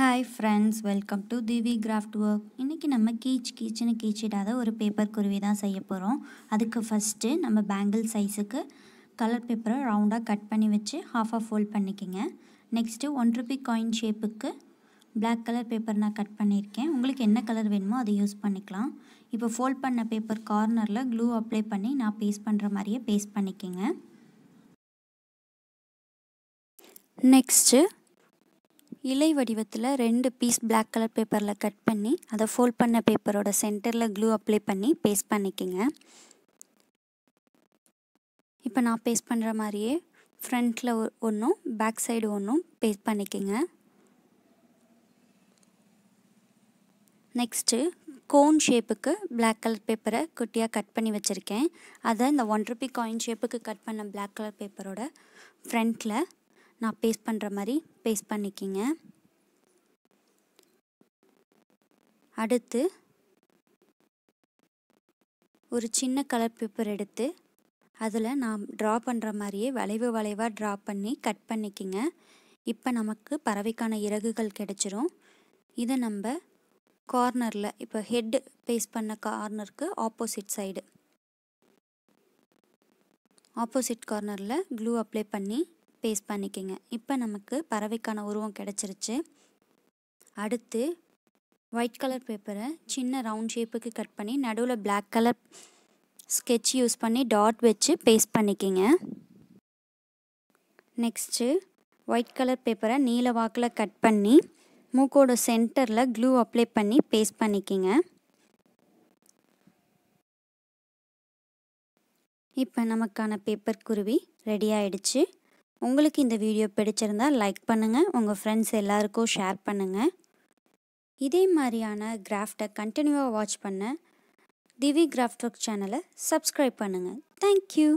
hi friends welcome to Divi craft work இன்றைக்கி நம்ம கீச் கீச்சுன்னு கீச்சிடாத ஒரு பேப்பர் குருவி தான் செய்ய போகிறோம் அதுக்கு ஃபஸ்ட்டு நம்ம பேங்கிள் சைஸுக்கு கலர் பேப்பரை ரவுண்டாக கட் பண்ணி வச்சு ஹாஃபாக ஃபோல்ட் பண்ணிக்கோங்க நெக்ஸ்ட்டு ஒன் ருபி காயின் ஷேப்புக்கு பிளாக் கலர் பேப்பர் நான் கட் பண்ணியிருக்கேன் உங்களுக்கு என்ன கலர் வேணுமோ அதை யூஸ் பண்ணிக்கலாம் இப்போ ஃபோல்ட் பண்ண பேப்பர் கார்னரில் க்ளூ அப்ளை பண்ணி நான் பேஸ்ட் பண்ணுற மாதிரியே பேஸ்ட் பண்ணிக்கோங்க நெக்ஸ்ட்டு இலை வடிவத்தில் ரெண்டு பீஸ் பிளாக் கலர் பேப்பரில் கட் பண்ணி அதை ஃபோல்ட் பண்ண பேப்பரோட சென்டரில் க்ளூ அப்ளை பண்ணி பேஸ்ட் பண்ணிக்கோங்க இப்போ நான் பேஸ்ட் பண்ணுற மாதிரியே ஃப்ரண்ட்டில் ஒன்றும் பேக் சைடு ஒன்றும் பேஸ்ட் பண்ணிக்கோங்க நெக்ஸ்ட்டு கோன் ஷேப்புக்கு பிளாக் கலர் பேப்பரை குட்டியாக கட் பண்ணி வச்சுருக்கேன் அதை இந்த ஒன் ருபி காயின் ஷேப்புக்கு கட் பண்ண பிளாக் கலர் பேப்பரோட ஃப்ரண்ட்டில் நான் பேஸ்ட் பண்ணுற மாதிரி பேஸ்ட் பண்ணிக்கிங்க அடுத்து ஒரு சின்ன கலர் பேப்பர் எடுத்து அதில் நான் ட்ரா பண்ணுற மாதிரியே வளைவு வளைவாக ட்ரா பண்ணி கட் பண்ணிக்கிங்க இப்போ நமக்கு பறவைக்கான இறகுகள் கிடச்சிரும் இதை நம்ம கார்னரில் இப்போ ஹெட் பேஸ் பண்ண கார்னருக்கு ஆப்போசிட் சைடு ஆப்போசிட் கார்னரில் க்ளூ அப்ளை பண்ணி பேஸ்ட் பண்ணிக்கிங்க இப்போ நமக்கு பறவைக்கான உருவம் கிடச்சிருச்சு அடுத்து ஒயிட் கலர் பேப்பரை சின்ன ரவுண்ட் ஷேப்புக்கு கட் பண்ணி நடுவில் பிளாக் கலர் ஸ்கெட்ச் யூஸ் பண்ணி டாட் வச்சு பேஸ்ட் பண்ணிக்கிங்க நெக்ஸ்ட்டு ஒயிட் கலர் பேப்பரை நீல வாக்கில் கட் பண்ணி மூக்கோட சென்டரில் க்ளூ அப்ளை பண்ணி பேஸ்ட் பண்ணிக்கிங்க இப்போ நமக்கான பேப்பர் குருவி ரெடி ஆயிடுச்சு உங்களுக்கு இந்த வீடியோ பிடிச்சிருந்தால் லைக் பண்ணுங்கள் உங்கள் ஃப்ரெண்ட்ஸ் எல்லாருக்கும் ஷேர் பண்ணுங்கள் இதே மாதிரியான கிராஃப்டை கண்டினியூவாக வாட்ச் பண்ண திவி கிராஃப்ட் ஒர்க் சேனலை சப்ஸ்கிரைப் பண்ணுங்கள் தேங்க்யூ